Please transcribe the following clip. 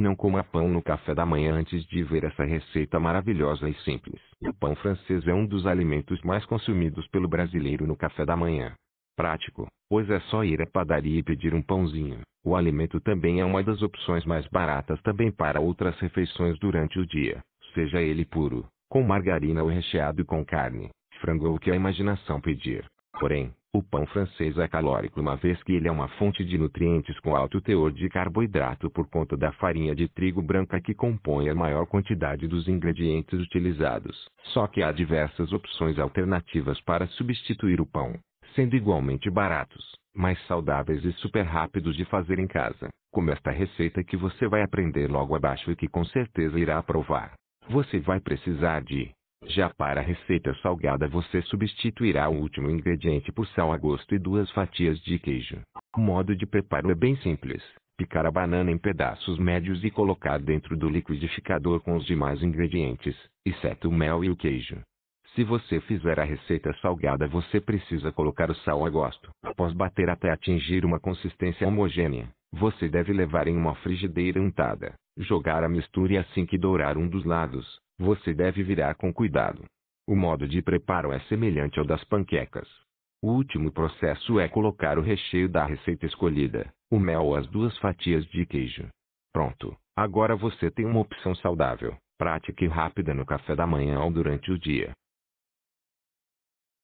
Não coma pão no café da manhã antes de ver essa receita maravilhosa e simples. O pão francês é um dos alimentos mais consumidos pelo brasileiro no café da manhã. Prático, pois é só ir à padaria e pedir um pãozinho. O alimento também é uma das opções mais baratas também para outras refeições durante o dia, seja ele puro, com margarina ou recheado com carne, frango ou o que a imaginação pedir. Porém, o pão francês é calórico uma vez que ele é uma fonte de nutrientes com alto teor de carboidrato por conta da farinha de trigo branca que compõe a maior quantidade dos ingredientes utilizados. Só que há diversas opções alternativas para substituir o pão, sendo igualmente baratos, mais saudáveis e super rápidos de fazer em casa, como esta receita que você vai aprender logo abaixo e que com certeza irá aprovar. Você vai precisar de já para a receita salgada você substituirá o último ingrediente por sal a gosto e duas fatias de queijo. O modo de preparo é bem simples. Picar a banana em pedaços médios e colocar dentro do liquidificador com os demais ingredientes, exceto o mel e o queijo. Se você fizer a receita salgada, você precisa colocar o sal a gosto. Após bater até atingir uma consistência homogênea, você deve levar em uma frigideira untada, jogar a mistura e assim que dourar um dos lados, você deve virar com cuidado. O modo de preparo é semelhante ao das panquecas. O último processo é colocar o recheio da receita escolhida, o mel ou as duas fatias de queijo. Pronto, agora você tem uma opção saudável, prática e rápida no café da manhã ou durante o dia.